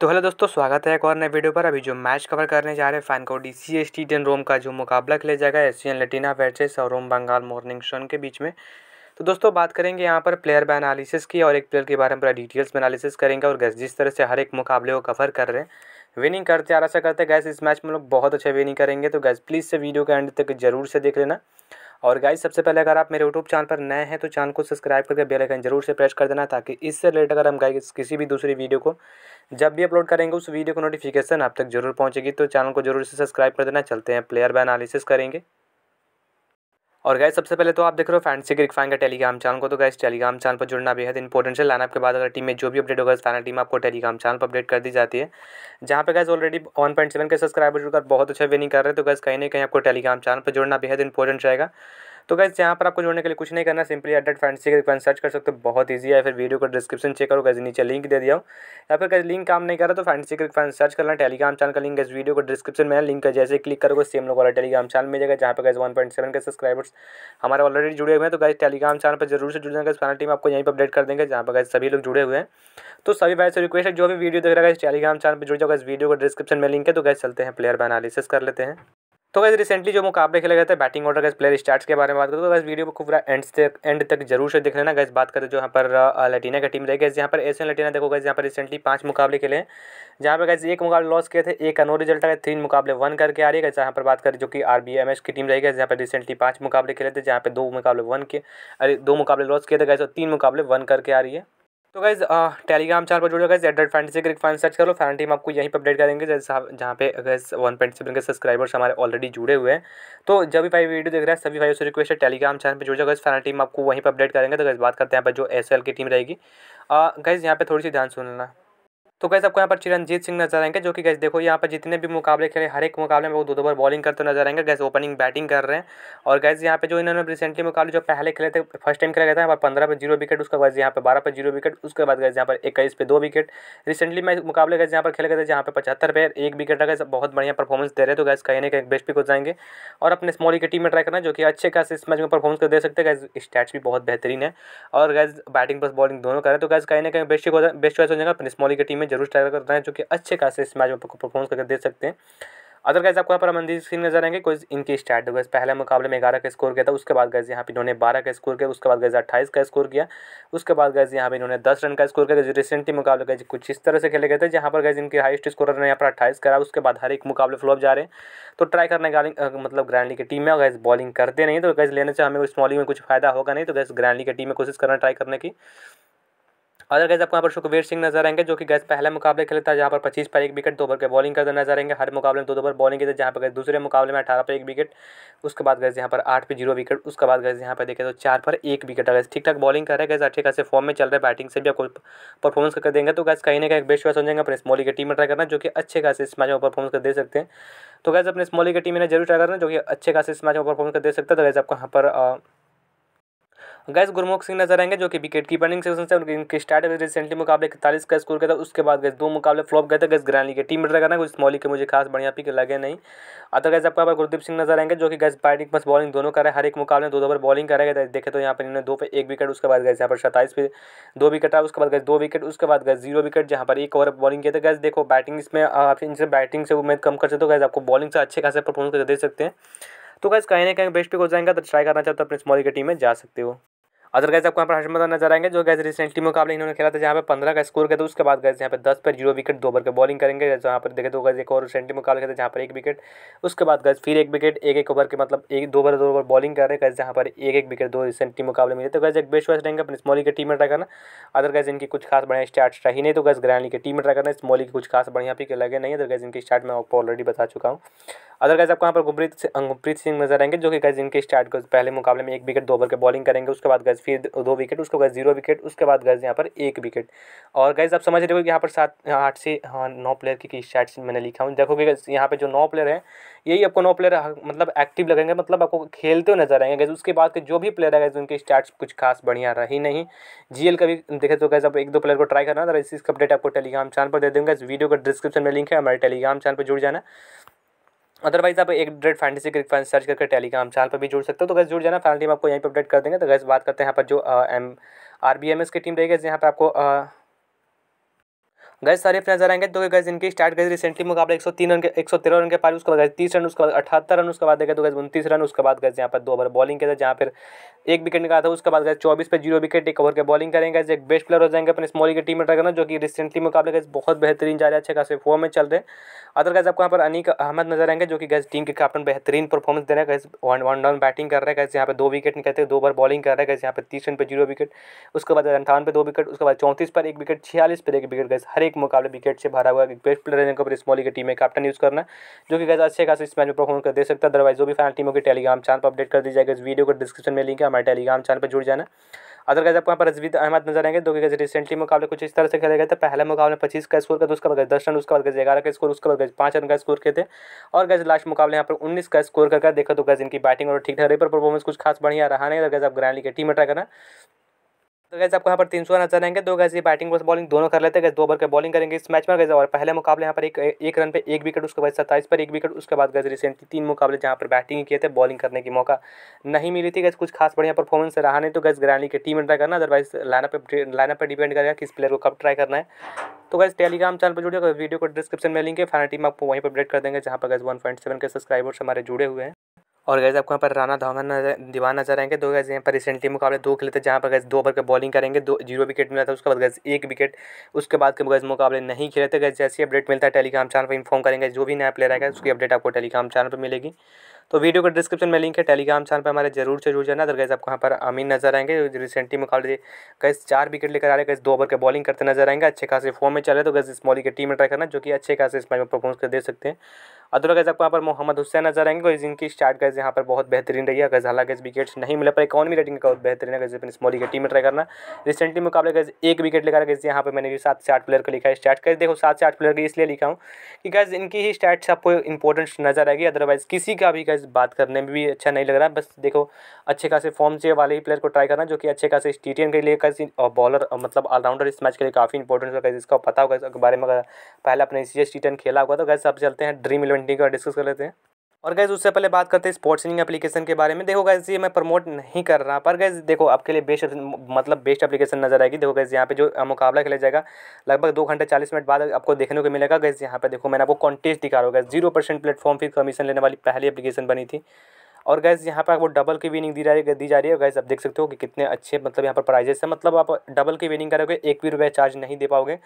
तो हेलो दोस्तों स्वागत है एक और नए वीडियो पर अभी जो मैच कवर करने जा रहे हैं फाइन कोडी सी एस टी टेन रोम का जो मुकाबला खेला जाएगा एशियन लेटिना वेचेस और रोम बंगाल मॉर्निंग सन के बीच में तो दोस्तों बात करेंगे यहाँ पर प्लेयर बाय एनालिसिस की और एक प्लेयर के बारे में पूरा डिटेल्स में एनालिसिस करेंगे और गैस जिस तरह से हर एक मुकाबले को कवर कर रहे हैं विनिंग करते आरा सा करते गैस इस मैच में लोग बहुत अच्छा विनिंग करेंगे तो गैस प्लीज़ से वीडियो के एंड तक जरूर से देख लेना और गाइज सबसे पहले अगर आप मेरे यूट्यूब चैनल पर नए हैं तो चैनल को सब्सक्राइब करके बेल आइकन जरूर से प्रेस कर देना ताकि इससे रिलेटेड अगर हम गाइज किसी भी दूसरी वीडियो को जब भी अपलोड करेंगे उस वीडियो को नोटिफिकेशन आप तक जरूर पहुँचेगी तो चैनल को जरूर से सब्सक्राइब कर देना चलते हैं प्लेयर बाय एनालिसिस करेंगे और गैस सबसे पहले तो आप देख रहे हो फैंसी क्रिक फैन का टेलीग्राम चैनल को तो गैस टेलीग्राम चैनल पर जुड़ना बेहद इंपॉर्टेंट है लाइनअप के बाद अगर टीम में जो भी अपडेट होगा फाइनल टीम आपको टेलीग्राम चैनल पर अपडेट कर दी जाती है जहाँ पे guys already one point seven के सब्सक्राइबर जुड़कर बहुत अच्छा विनिंग कर रहे हैं तो गैस कहीं ना कहीं आपको टेलीग्राम चैनल पर जुड़ना बेहद इंपॉर्टेंट रहेगा तो गैस यहाँ पर आपको जोड़ने के लिए कुछ नहीं करना सिंपली एडेड फैंसी के सर्च कर सकते हो बहुत ईजी है फिर वीडियो को डिस्क्रिप्शन चेक करो गैस नीचे लिंक दे दिया हूँ या फिर गैस लिंक काम नहीं कर रहा तो फैंसी के सर्च करना टेलीग्राम चैनल का लिंक इस वीडियो को डिस्क्रिप्शन में लिंक है जैसे क्लिक करोगे सेम लोग वाला टेलीग्राम चैनल मिलेगा जहाँ पर गैस वन पॉइंट सेवन के सब्सक्राइबर्स हमारे ऑलरेडी जुड़े हुए हैं तो गैस टेलीग्राम चैनल पर जरूर से जुड़ जाएंगे फाइनल टीम आपको यहीं पर अपडेट कर देंगे जहाँ पर गैस सभी लोग जुड़े हुए हैं तो सभी भाई से रिक्वेस्ट है जो भी वीडियो देख रहा है टेलीग्राम चैनल पर जुड़ जाओगे इस वीडियो को डिस्क्रिप्शन में लिंक है तो गैस चलते हैं प्लेयर बैन एनालिसिस कर लेते हैं तो वैसे रिसेंटली जो मुकाबले खेले गए थे batting order guys player stats के बारे में बात करें तो वैसे वीडियो को पूरा एंड तक एंड तक जरूर से देख लेना गैस बात करें जो यहाँ पर लटीना की टीम रहे गैस यहाँ पर एशियन लटीना देखो गैस यहाँ पर रिसेंटली पांच मुकाबले खेले हैं जहाँ पर गैस एक मुकाबले लॉस किए थे एक अनो रिजल्ट आया तीन मुकाबले वन करके आ रही है यहाँ पर बात करें जो कि आर बी एम एस की टीम रहेगी जहाँ पर रिसेंटली पाँच मुकाबले खेले थे जहाँ पर दो मुकाबले वन के अरे दो मुकाबले लॉस किए थे गैस और तीन मुकाबले वन करके आ रही है तो गाइज टेलीग्राम चैनल पर जुड़े guys at fantasy cric fan search करो फैन टीम आपको यहीं पर अपडेट करेंगे जैसे जहाँ पे गैस वन पॉइंट सेवन के सब्सक्राइबर्स हमारे ऑलरेडी जुड़े हुए हैं तो जब भी भाई वीडियो देख रहा है सभी भाई से रिक्वेस्ट है टेलीग्राम चैनल पर जुड़ जाओ गैस फैन टीम आपको वहीं पर अपडेट करेंगे तो गैस बात करते हैं यहाँ पर जो एस की टीम रहेगी गैस यहाँ पर थोड़ी सी ध्यान सुनना तो गैस आपको यहाँ पर चिरंजीत सिंह नजर आएंगे जो कि गैस देखो यहाँ पर जितने भी मुकाबले खेले हर एक मुकाबले में वो दो दो बार बॉलिंग करते नजर आएंगे गैस ओपनिंग बैटिंग कर रहे हैं और गैस यहाँ पे जो इन्होंने रिसेंटली मुकाबले जो पहले खेले थे फर्स्ट टाइम खेला गया था यहाँ पर पंद्रह पे जीरो विकेट उसके बाद यहाँ पर बारह पर जीरो विकेट उसके बाद गए यहाँ पर इक्कीस पे दो विकेट रिसेंटली मैं मुकाबले गए यहाँ पर खेले गए थे जहाँ पर पचहत्तर पे एक विकेट रखा बहुत बढ़िया परफॉर्मेंस दे रहे तो गैस कहीं ना कहीं बेस्ट भी को जाएंगे और अपने स्मॉल की टीम में ट्राई करना जो कि अच्छे खास इस मैच में परफॉर्मेंस कर दे सकते हैं गैस स्टैट्स भी बहुत बेहतरीन है और गैस बैटिंग प्लस बॉलिंग दोनों करें तो गैस कहीं ना कहीं बेस्ट बेस्ट चॉइस हो जाएगा अपने स्मॉल की टीम में जरूर ट्राई करना है जो कि अच्छे खासे इस मैच में परफॉर्मेंस करके दे सकते हैं अदर गैस आपको यहाँ पर अमनदीप सिंह नजर आएंगे कोई इनकी स्टार्ट गए पहले मुकाबले में ग्यारह का स्कोर किया था उसके बाद गैस यहाँ पर इन्होंने बारह का स्कोर किया उसके बाद गैस अट्ठाईस का स्कोर किया उसके बाद गैस यहाँ पर इन्होंने दस रन का स्कोर किया जो रिसेंटली मुकाबले गए कुछ इस तरह से खेले गए थे जहाँ पर गए इनके हाइस्ट स्कोर ने यहाँ पर अट्ठाईस करा उसके बाद हर एक मुकाबले फ्लॉप जा रहे हैं तो ट्राई करने का मतलब ग्रैंडली की टीम में गैस बॉलिंग करते नहीं तो गैस लेने से हमें स्मॉलिंग में कुछ फायदा होगा नहीं तो गैस ग्रैंडली की टीम में कोशिश करना ट्राई करने की अदर गैस आपको यहाँ पर सुखवीर सिंह नजर आएंगे जो कि गैस पहले मुकाबले खेले था जहाँ पर पच्चीस पर एक विकेट दो ओवर के बॉलिंग करते नजर आएंगे हर मुकाबले में दो ओवर बॉलिंग की जहाँ पर गए दूसरे मुकाबले में अठारह पर एक विकेट उसके बाद गए यहाँ पर आठ पर जीरो विकेट उसके बाद गए यहाँ पर देखे तो चार पर एक विकेट गए ठीक ठाक बॉलिंग कर रहे गैस अच्छे खासे फॉर्म में चल रहे बैटिंग से भी आपको परफॉर्मेंस करके देंगे तो गैस कहीं ना कहीं बेस्ट वैसे हो जाएंगे अपने स्मॉली की टीम में ट्राई करना जो कि अच्छे खासे इस मैच में परफॉर्मेंस कर दे सकते हैं तो गैस अपने स्मॉली की टीम में जरूर ट्राई करना जो कि अच्छे खासे इस मैच में परफॉर्मेंस कर दे सकते हैं तो गैस आपको यहाँ पर गैस गुरमुख सिंह नजर आएंगे जो कि विकेट कीपरिंग सेक्शन से उनके स्टार्ट रिसेंटली मुकाबले इकतालीस का स्कोर किया था उसके बाद गए दो मुकाबले फ्लॉप गए थे गैस ग्रैंडी के टीम मीटर करना कुछ स्मॉली के मुझे खास बढ़िया पिक लगे नहीं अदर गैस आपका गुरदीप सिंह नजर आएंगे जो कि गैस बैटिंग प्लस बॉलिंग दोनों कर रहे हैं हर एक मुकाबले में दो दो बार बॉलिंग करेगा गए देखे तो यहाँ पर इन्होंने दो पे एक विकेट उसके बाद गए यहाँ पर सत्ताईस पे दो विकेट आया उसके बाद गए दो विकेट उसके बाद गए जीरो विकेट जहाँ पर एक ओवर बॉलिंग किया था गैस देखो बैटिंग इसमें आप इनसे बैटिंग से उम्मीद कम कर सकते हो गैस आपको बॉलिंग से अच्छे खासे परफॉर्मेंस दे सकते हैं तो गैस कहीं ना कहीं बेस्ट पिक हो जाएगा तो ट्राई करना चाहते हो तो अपने स्मॉल की टीम में जा सकते हो अदर गैस आपको यहाँ पर हर्ष मदन नजर आएंगे जो गैस रिसेंटली मुकाबले इन्होंने खेला था जहाँ पर पंद्रह का स्कोर किया था उसके बाद गैस यहाँ पर दस पर जीरो विकेट दो ओवर के बॉलिंग करेंगे जहाँ पर देखे दो तो गैस एक और रिसेंटली मुकाबले खेला था जहाँ पर एक विकेट उसके बाद गैस फिर एक विकेट एक एक ओवर के मतलब एक दो ओवर दो ओवर बॉलिंग कर रहे हैं गए जहाँ पर एक एक विकेट दो रिसेंटली मुकाबले मिले तो गैस एक बेस्ट वैस रहेंगे अपने स्मॉली की टीम में रखना करना अदर गैस इनकी कुछ खास बढ़िया स्टार्ट रही नहीं तो गैस ग्रैंडली की टीम में रखना करना स्मॉली की कुछ खास बढ़िया पिक लगे नहीं अदर गैस इनकी स्टार्ट में आपको ऑलरेडी बता चुका हूँ अदर गैस आपको यहाँ पर सिंह गुमप्रीत सिंह नजर आएंगे जो कि गैस इनके स्टार्ट को पहले मुकाबले में एक विकेट दो ओवर के बॉलिंग करेंगे उसके बाद गैस गैस फिर दो विकेट उसके बाद जीरो विकेट उसके बाद गैस यहाँ पर एक विकेट और गैस आप समझ रहे हो कि यहाँ पर सात आठ से हाँ नौ प्लेयर की स्टार्ट मैंने लिखा हूँ देखोगे गैस यहाँ पे जो नौ प्लेयर हैं यही आपको नौ प्लेयर हाँ, मतलब एक्टिव लगेंगे मतलब आपको खेलते हुए नजर आएंगे गैस उसके बाद के जो भी प्लेयर है गैस उनके स्टैट्स कुछ खास बढ़िया रही नहीं जी का भी देखे तो गैस आप एक दो प्लेयर को ट्राई करना तो इसका अपडेट आपको टेलीग्राम चैनल पर दे देंगे इस वीडियो का डिस्क्रिप्शन में लिंक है हमारे टेलीग्राम चैनल पर जुड़ जाना अदरवाइज आप एक डेट फैंटेसी क्रिक फैन सर्च करके टेलीग्राम चैनल पर भी जुड़ सकते हो तो गैस जुड़ जाना फैनल टीम आपको यहीं पर अपडेट कर देंगे तो गैस बात करते हैं यहाँ पर जो M R B M S की टीम रहेगी यहाँ पर आपको गैस सारे अपने नजर आएंगे तो गैस इनके स्टार्ट गए रिसेंटली मुकाबले एक सौ तीन रन के एक सौ तेरह रन के पार उसके बाद तीस रन उसके बाद अठहत्तर रन उसके बाद देखा तो गए उनतीस रन उसके बाद गए यहाँ पर दो ओवर बॉलिंग के थे जहाँ पर एक विकेट निकाला था उसके बाद गए चौबीस पे जीरो विकेट एक ओवर के बॉलिंग करेंगे एक बेस्ट प्लेयर हो जाएंगे अपने स्मॉल के टीम में करना जो कि रिसेंटली मुकाबले गए बहुत बेहतरीन जा रहे अच्छे खासे फॉर्म में चल रहे अदर गैस आपको यहाँ पर अनिक अहमद नजर आएंगे जो कि गैस टीम के कैप्टन बेहतरीन परफॉर्मेंस दे रहे हैं guys one one down batting कर रहे हैं गैस यहाँ पर दो विकेट निकलते दो ओवर बॉलिंग कर रहे हैं गैस यहाँ पर तीस रन पर जीरो विकेट उसके बाद अंठावन पर दो विकेट उसके बाद चौंतीस पर एक विकेट छियालीस पर एक विकेट गैस हर एक मुकाबले विकेट से भरा हुआ बेस्ट प्लेयर है जिनको पर स्मॉली की टीम में कैप्टन यूज़ करना जो कि गैस अच्छे खास इस मैच में परफॉर्म कर दे सकता है अदरवाइज जो भी फाइनल टीमों के टेलीग्राम चैनल पर अपडेट कर दी जाएगा इस वीडियो को डिस्क्रिप्शन में लिंक है हमारे टेलीग्राम चैनल पर जुड़ जाना अदर गैस आपको यहाँ पर रजवीद अहमद नजर आएंगे दो गैस रिसेंटली मुकाबले कुछ इस तरह से खेले गए थे पहले मुकाबले पच्चीस का स्कोर का उसका बाद दस रन उसके बाद गए ग्यारह का स्कोर उसके बाद गए पाँच रन का स्कोर किए थे और गैस लास्ट मुकाबले यहाँ पर उन्नीस का स्कोर करके देखा तो गैस इनकी बैटिंग और ठीक ठाक रही पर परफॉर्मेंस कुछ खास बढ़िया रहा नहीं अगर गैस आप ग्रैंड लीग की टीम अटैक करना तो गैस आपको यहाँ पर तीन सौ नजर आएंगे दो गैस ये बैटिंग और बॉलिंग दोनों कर लेते हैं दो ओवर के बॉलिंग करेंगे इस मैच में गैस और पहले मुकाबले यहाँ पर एक एक रन पे एक विकेट उसके बाद सत्ताईस पर एक विकेट उसके बाद गैस रिसेंटली तीन मुकाबले जहाँ पर बैटिंग किए थे बॉलिंग करने की मौका नहीं मिली थी गैस कुछ खास बढ़िया परफॉर्मेंस रहा नहीं तो गैस ग्रैंडी के टीम ट्राई करना अदरवाइज लाइनअप लाइनअप पर डिपेंड करेगा किस प्लेयर को कब ट्राई करना है तो गैस टेलीग्राम चैनल पर जुड़े वीडियो को डिस्क्रिप्शन में लिंक है फैनल टीम आपको वहीं पर अपडेट कर देंगे जहाँ पर गैस वन सेवन के सब्सक्राइबर्स हमारे जुड़े हुए हैं और गैस आपको यहाँ पर राना धवन नजर दीवान नजर आएंगे दो गैस यहाँ पर रिसेंटली मुकाबले दो खेले थे जहाँ पर गैस दो ओवर के बॉलिंग करेंगे दो जीरो विकेट मिला था उसके बाद गैस एक विकेट उसके बाद के गैस मुकाबले नहीं खेले थे गैस जैसी अपडेट मिलता है टेलीग्राम चैनल पर इन्फॉर्म करेंगे जो भी नया प्लेयर आएगा उसकी अपडेट आपको टेलीग्राम चैनल पर मिलेगी तो वीडियो का डिस्क्रिप्शन में लिंक है टेलीग्राम चैनल पर हमारे जरूर से जरूर जाना अदर गैस आपको यहाँ पर अमीन नजर आएंगे रिसेंटली मुकाबले गैस चार विकेट लेकर आ रहे गैस दो ओवर के बॉलिंग करते नजर आएंगे अच्छे खासे फॉर्म में चले तो गैस इस मॉली की टीम में ट्राई करना जो कि अच्छे खासे इस मैच में परफॉर्मेंस कर दे सकते हैं अदूरा गैस आपको यहाँ पर मोहम्मद हुसैन नजर आएंगे और जिनकी स्टार्ट गैस यहाँ पर बहुत बेहतरीन रही है अगर हालांकि विकेट्स नहीं मिले पर इकॉनमी रेटिंग का बहुत बेहतरीन है गैस स्मॉली की टीम में ट्राई करना रिसेंटली मुकाबले गए एक विकेट लेकर गैस यहाँ पर मैंने सात से आठ प्लेयर को लिखा है स्टार्ट कैसे देखो सात से आठ प्लेयर की इसलिए लिखा हूँ कि गैस इनकी ही स्टार्ट आपको इंपॉर्टेंट नजर आएगी अदरवाइज किसी का भी गैस बात करने में भी अच्छा नहीं लग रहा है बस देखो अच्छे खासे फॉर्म चाहिए वाले ही प्लेयर को ट्राई करना जो कि अच्छे खासे टी के लिए कैसे बॉलर मतलब ऑलराउंडर इस मैच के लिए काफ़ी इंपॉर्टेंट होगा इसका पता होगा इसके बारे में अगर पहले अपने सी एस खेला हुआ तो गैस आप चलते हैं ड्रीम इलेवन ट्वेंटी का डिस्कस कर लेते हैं और गैस उससे पहले बात करते हैं स्पोर्ट्स सिंगिंग एप्लीकेशन के बारे में देखो गैस ये मैं प्रमोट नहीं कर रहा पर गैस देखो आपके लिए बेस्ट मतलब बेस्ट एप्लीकेशन नजर आएगी देखो गैस यहाँ पे जो मुकाबला खेला जाएगा लगभग दो घंटे चालीस मिनट बाद आपको देखने को मिलेगा गैस यहाँ पे देखो मैंने आपको कॉन्टेस्ट दिखा रहा होगा zero percent platform fees commission लेने वाली पहली एप्लीकेशन बनी थी और गैस यहाँ पर आपको डबल की विनिंग दी जा रही है दी जा रही है गैस आप देख सकते हो कि कितने अच्छे मतलब यहाँ पर प्राइजेस है मतलब आप डबल की विनिंग करोगे एक भी रुपये चार्ज नहीं दे पाओगे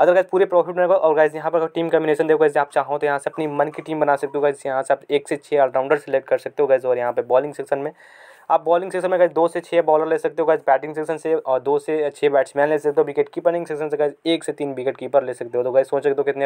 अगर गैस पूरे प्रॉफिट में और गैस यहाँ पर टीम कम्बिनेशन देखो गैस आप चाहो तो यहाँ से अपनी मन की टीम बना सकते हो गैस यहाँ से आप एक से छः ऑलराउंडर सेलेक्ट कर सकते हो गैस और यहाँ पर बॉलिंग सेक्शन में आप बॉलिंग सेक्शन में अगर दो से छः बॉलर ले सकते हो गैस बैटिंग सेक्शन से और दो से छः बैट्समैन ले सकते हो विकेट कीपरिंग सेक्शन से गैस एक से तीन विकेट कीपर ले सकते हो तो गए सोच सकते हो कितने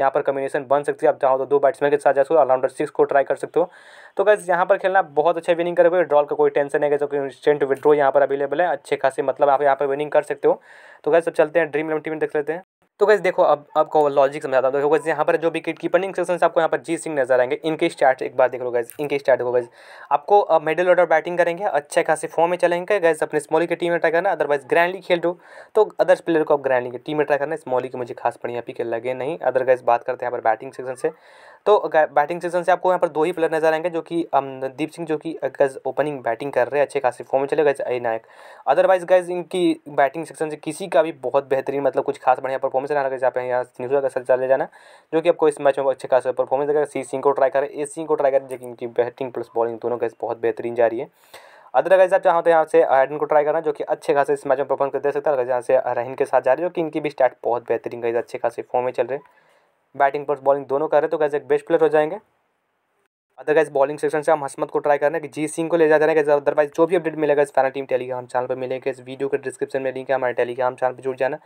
यहाँ पर कम्बिनेशन बन सकती है आप चाहो तो दो बैट्समैन के साथ जा सकते हो ऑलराउंडर सिक्स को ट्राई कर सकते हो तो गैस यहाँ पर खेलना बहुत अच्छा विनिंग करोगे ड्रॉल का कोई टेंशन नहीं है क्योंकि इंस्टेंट विड्रॉ यहाँ पर अवेलेबल है अच्छे खासे मतलब आप यहाँ पर विनिंग कर सकते हो तो गए सब चलते हैं ड्रीम इलेवन टीम देख लेते हैं तो गैस देखो अब आपको लॉजिक समझाता हूँ देखो गैस यहाँ पर जो विकेट कीपनिंग सेक्शन आपको यहाँ पर जी सिंह नजर आएंगे इनके स्टार्ट एक बार देख लो गैस इनके स्टार्ट हो गए आपको अब मिडिल ऑर्डर बैटिंग करेंगे अच्छे खासे फॉर्म में चलेंगे गैस अपने स्मॉली की टीम में ट्राई करना अदरवाइज ग्रैंडली खेल दो तो अदर्स प्लेयर को आप ग्रैंडली की टीम में ट्राई करना स्मॉली की मुझे खास पड़ी यहाँ के लगे नहीं अदरवाइज बात करते हैं यहाँ पर बैटिंग सेक्शन से तो बैटिंग सीजन से आपको यहाँ पर दो ही प्लेयर नजर आएंगे जो कि दीप सिंह जो कि गज ओपनिंग बैटिंग कर रहे हैं अच्छे खासी फॉर्म में चले गए नायक अदरवाइज गैज इनकी बैटिंग सेक्शन से किसी का भी बहुत बेहतरीन मतलब कुछ खास बढ़िया परफॉर्मेंस ना लगे जाए यहाँ न्यूजीलैंड का सर चले जाना जो कि आपको इस मैच में अच्छे खास परफॉर्मेंस देगा सी सिंह को ट्राई करें ए सिंह को ट्राई करें जो कि इनकी बैटिंग प्लस बॉलिंग दोनों गैस बहुत बेहतरीन जा रही है अदरवाइज आप चाहते तो हैं यहाँ से हाइडन को ट्राई करना जो कि अच्छे खासे इस मैच में परफॉर्म कर दे सकता है यहाँ से रहीन के साथ जा रही है जो कि इनकी भी स्टार्ट बहुत बेहतरीन गई अच्छे खासे फॉर्म में चल रहे हैं बैटिंग पर बॉलिंग दोनों कर रहे तो गैस एक बेस्ट प्लेयर हो जाएंगे अदर गैस बॉलिंग सेक्शन से हम हसमत को ट्राई करना कि जी सिंह को ले जाते हैं अदरवाइज जो भी अपडेट मिलेगा इस फैन टीम टेलीग्राम चैनल पर मिलेंगे इस वीडियो के डिस्क्रिप्शन में लिंक है हमारे टेलीग्राम चैनल पर जुड़ जाना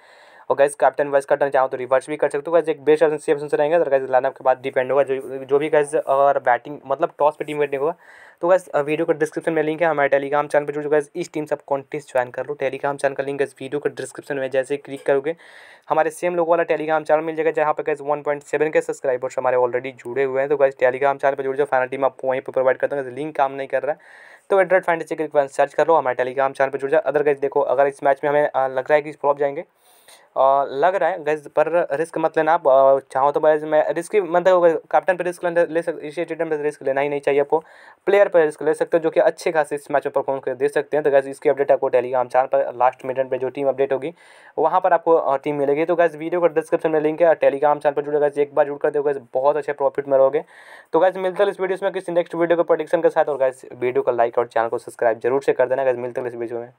और गैस कैप्टन वाइस करना चाहो तो रिवर्स भी कर सकते हो गैस एक बेस्ट ऑप्शन सी ऑप्शन से रहेगा गैस लाइनअप के बाद डिपेंड होगा जो जो भी गैस और बैटिंग मतलब टॉस पर टीम बैठने होगा तो गैस वीडियो का डिस्क्रिप्शन में लिंक है हमारे टेलीग्राम चैनल पर जो गैस इस टीम से आप कॉन्टेस्ट ज्वाइन कर लो टेलीग्राम चैनल का लिंक गैस वीडियो का डिस्क्रिप्शन में जैसे क्लिक करोगे हमारे सेम लोगों वाला टेलीग्राम चैनल मिल जाएगा जहाँ पर गैस वन पॉइंट सेवन के सब्सक्राइबर्स हमारे ऑलरेडी जुड़े हुए हैं तो गैस टेलीग्राम चैनल पर जुड़ जाओ फाइनल टीम आपको वहीं पर प्रोवाइड करता हूँ लिंक काम नहीं कर रहा है तो एड्रेड फाइंड सर्च कर लो हमारे टेलीग्राम चैनल पर जुड़ जाए अदर गैस देखो अगर इस मैच में हमें लग रहा है कि फ्लॉप जाएंगे लग रहा है गैस पर रिस्क मत लेना आप चाहो तो गैस मैं रिस्क मतलब कैप्टन पर रिस्क ले सकते एशिया टी पर रिस्क लेना ही नहीं चाहिए आपको प्लेयर पर रिस्क ले सकते हो जो कि अच्छे खासे इस मैच में परफॉर्म कर दे सकते हैं तो गैस इसकी अपडेट आपको टेलीग्राम चैनल पर लास्ट मिनट पर जो टीम अपडेट होगी वहाँ पर आपको टीम मिलेगी तो गैस वीडियो का डिस्क्रिप्शन में लिंक है टेलीग्राम चैनल पर जुड़ेगा एक बार जुड़ कर देगा बहुत अच्छे प्रॉफिट में रहोगे तो गैस मिलते इस वीडियो में किसी नेक्स्ट वीडियो के प्रोडिक्शन के साथ और गैस वीडियो को लाइक और चैनल को सब्सक्राइब जरूर से कर देना गैस मिलते इस वीडियो में